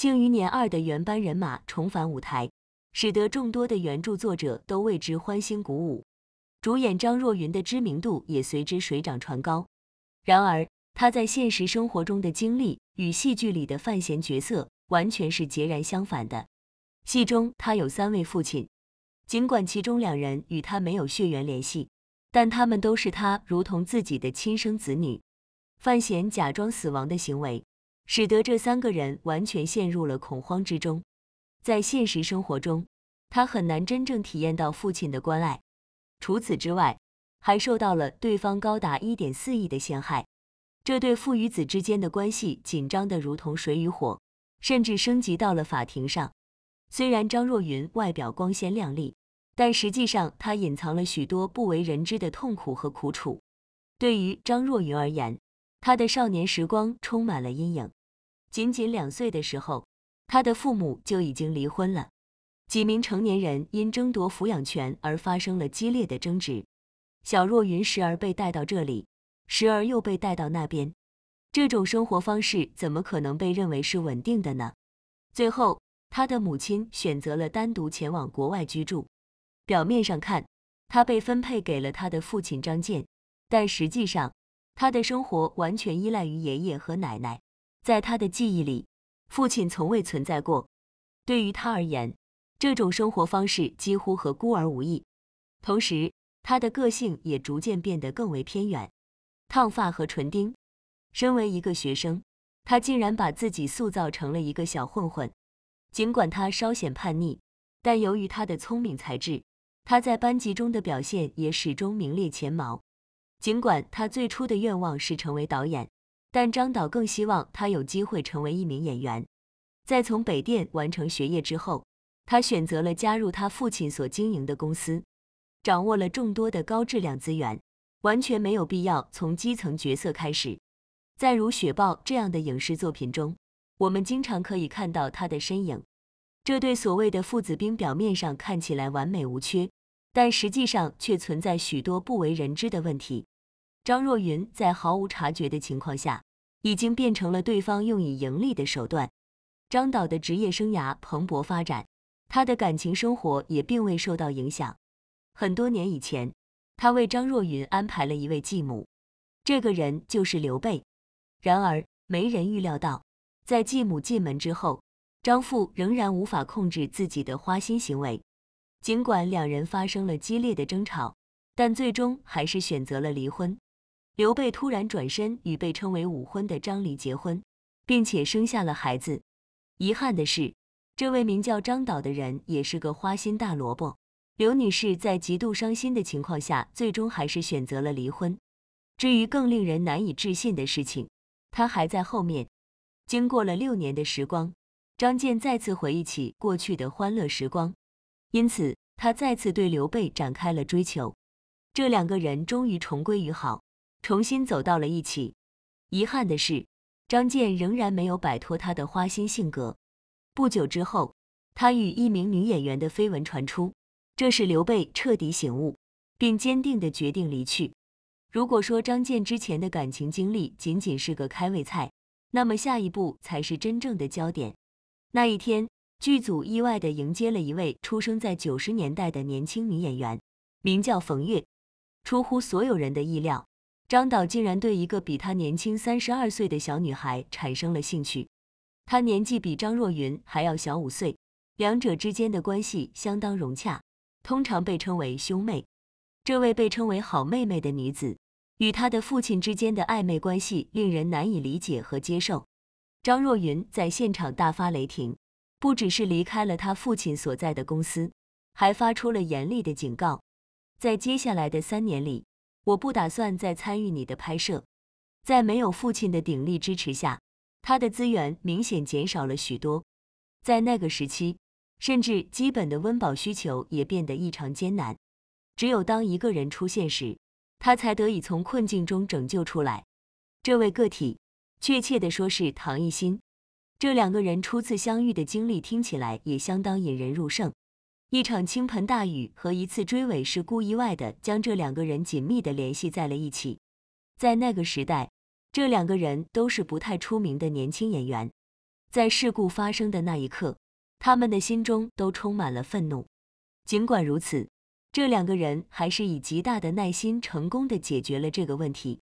《庆余年二》的原班人马重返舞台，使得众多的原著作者都为之欢欣鼓舞。主演张若昀的知名度也随之水涨船高。然而，他在现实生活中的经历与戏剧里的范闲角色完全是截然相反的。戏中他有三位父亲，尽管其中两人与他没有血缘联系，但他们都是他如同自己的亲生子女。范闲假装死亡的行为。使得这三个人完全陷入了恐慌之中。在现实生活中，他很难真正体验到父亲的关爱。除此之外，还受到了对方高达一点四亿的陷害。这对父与子之间的关系紧张得如同水与火，甚至升级到了法庭上。虽然张若昀外表光鲜亮丽，但实际上他隐藏了许多不为人知的痛苦和苦楚。对于张若昀而言，他的少年时光充满了阴影。仅仅两岁的时候，他的父母就已经离婚了。几名成年人因争夺抚养权而发生了激烈的争执。小若云时而被带到这里，时而又被带到那边。这种生活方式怎么可能被认为是稳定的呢？最后，他的母亲选择了单独前往国外居住。表面上看，他被分配给了他的父亲张健，但实际上，他的生活完全依赖于爷爷和奶奶。在他的记忆里，父亲从未存在过。对于他而言，这种生活方式几乎和孤儿无异。同时，他的个性也逐渐变得更为偏远。烫发和唇钉。身为一个学生，他竟然把自己塑造成了一个小混混。尽管他稍显叛逆，但由于他的聪明才智，他在班级中的表现也始终名列前茅。尽管他最初的愿望是成为导演。但张导更希望他有机会成为一名演员。在从北电完成学业之后，他选择了加入他父亲所经营的公司，掌握了众多的高质量资源，完全没有必要从基层角色开始。在如《雪豹》这样的影视作品中，我们经常可以看到他的身影。这对所谓的父子兵表面上看起来完美无缺，但实际上却存在许多不为人知的问题。张若昀在毫无察觉的情况下，已经变成了对方用以盈利的手段。张导的职业生涯蓬勃发展，他的感情生活也并未受到影响。很多年以前，他为张若昀安排了一位继母，这个人就是刘备。然而，没人预料到，在继母进门之后，张父仍然无法控制自己的花心行为。尽管两人发生了激烈的争吵，但最终还是选择了离婚。刘备突然转身与被称为“武婚”的张离结婚，并且生下了孩子。遗憾的是，这位名叫张导的人也是个花心大萝卜。刘女士在极度伤心的情况下，最终还是选择了离婚。至于更令人难以置信的事情，她还在后面。经过了六年的时光，张健再次回忆起过去的欢乐时光，因此他再次对刘备展开了追求。这两个人终于重归于好。重新走到了一起，遗憾的是，张健仍然没有摆脱他的花心性格。不久之后，他与一名女演员的绯闻传出，这使刘备彻底醒悟，并坚定的决定离去。如果说张健之前的感情经历仅仅是个开胃菜，那么下一步才是真正的焦点。那一天，剧组意外的迎接了一位出生在九十年代的年轻女演员，名叫冯月。出乎所有人的意料。张导竟然对一个比他年轻三十二岁的小女孩产生了兴趣，她年纪比张若昀还要小五岁，两者之间的关系相当融洽，通常被称为兄妹。这位被称为“好妹妹”的女子，与她的父亲之间的暧昧关系令人难以理解和接受。张若昀在现场大发雷霆，不只是离开了他父亲所在的公司，还发出了严厉的警告。在接下来的三年里。我不打算再参与你的拍摄，在没有父亲的鼎力支持下，他的资源明显减少了许多。在那个时期，甚至基本的温饱需求也变得异常艰难。只有当一个人出现时，他才得以从困境中拯救出来。这位个体，确切地说是唐艺昕。这两个人初次相遇的经历听起来也相当引人入胜。一场倾盆大雨和一次追尾事故意外的将这两个人紧密的联系在了一起。在那个时代，这两个人都是不太出名的年轻演员。在事故发生的那一刻，他们的心中都充满了愤怒。尽管如此，这两个人还是以极大的耐心成功的解决了这个问题。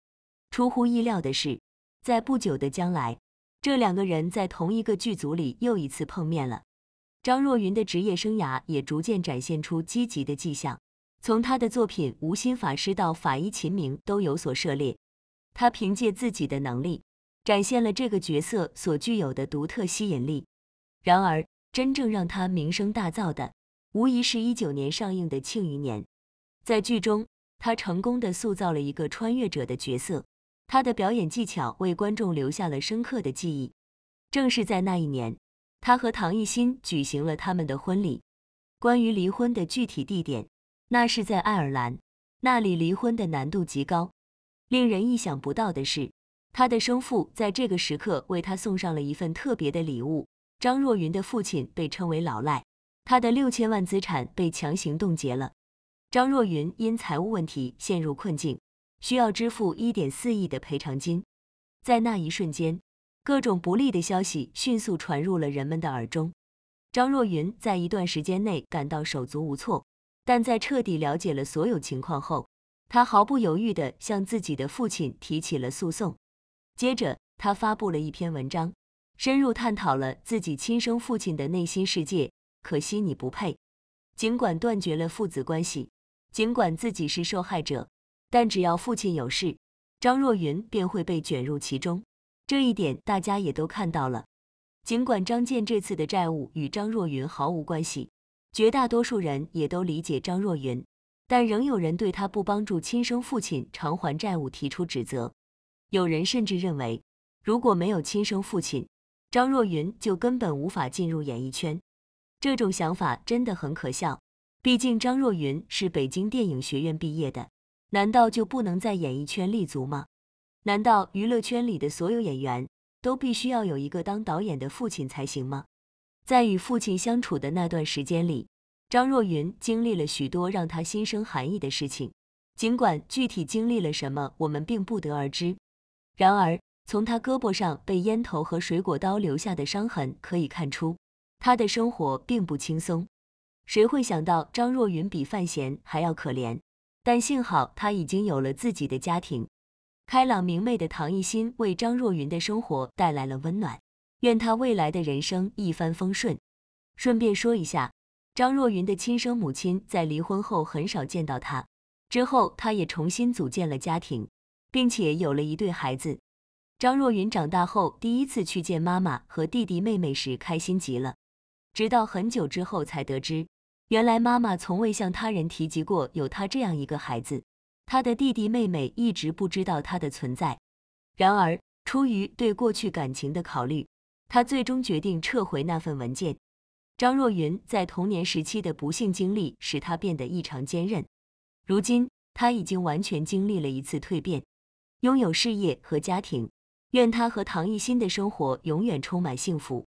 出乎意料的是，在不久的将来，这两个人在同一个剧组里又一次碰面了。张若昀的职业生涯也逐渐展现出积极的迹象，从他的作品《无心法师》到《法医秦明》都有所涉猎。他凭借自己的能力，展现了这个角色所具有的独特吸引力。然而，真正让他名声大噪的，无疑是一九年上映的《庆余年》。在剧中，他成功的塑造了一个穿越者的角色，他的表演技巧为观众留下了深刻的记忆。正是在那一年。他和唐艺昕举行了他们的婚礼。关于离婚的具体地点，那是在爱尔兰，那里离婚的难度极高。令人意想不到的是，他的生父在这个时刻为他送上了一份特别的礼物。张若昀的父亲被称为“老赖”，他的六千万资产被强行冻结了。张若昀因财务问题陷入困境，需要支付一点四亿的赔偿金。在那一瞬间。各种不利的消息迅速传入了人们的耳中，张若昀在一段时间内感到手足无措，但在彻底了解了所有情况后，他毫不犹豫地向自己的父亲提起了诉讼。接着，他发布了一篇文章，深入探讨了自己亲生父亲的内心世界。可惜你不配，尽管断绝了父子关系，尽管自己是受害者，但只要父亲有事，张若昀便会被卷入其中。这一点大家也都看到了，尽管张健这次的债务与张若昀毫无关系，绝大多数人也都理解张若昀，但仍有人对他不帮助亲生父亲偿还债务提出指责。有人甚至认为，如果没有亲生父亲，张若昀就根本无法进入演艺圈。这种想法真的很可笑，毕竟张若昀是北京电影学院毕业的，难道就不能在演艺圈立足吗？难道娱乐圈里的所有演员都必须要有一个当导演的父亲才行吗？在与父亲相处的那段时间里，张若昀经历了许多让他心生寒意的事情。尽管具体经历了什么，我们并不得而知。然而，从他胳膊上被烟头和水果刀留下的伤痕可以看出，他的生活并不轻松。谁会想到张若昀比范闲还要可怜？但幸好他已经有了自己的家庭。开朗明媚的唐艺昕为张若昀的生活带来了温暖，愿他未来的人生一帆风顺。顺便说一下，张若昀的亲生母亲在离婚后很少见到他，之后他也重新组建了家庭，并且有了一对孩子。张若昀长大后第一次去见妈妈和弟弟妹妹时，开心极了。直到很久之后才得知，原来妈妈从未向他人提及过有他这样一个孩子。他的弟弟妹妹一直不知道他的存在。然而，出于对过去感情的考虑，他最终决定撤回那份文件。张若昀在童年时期的不幸经历使他变得异常坚韧。如今，他已经完全经历了一次蜕变，拥有事业和家庭。愿他和唐艺昕的生活永远充满幸福。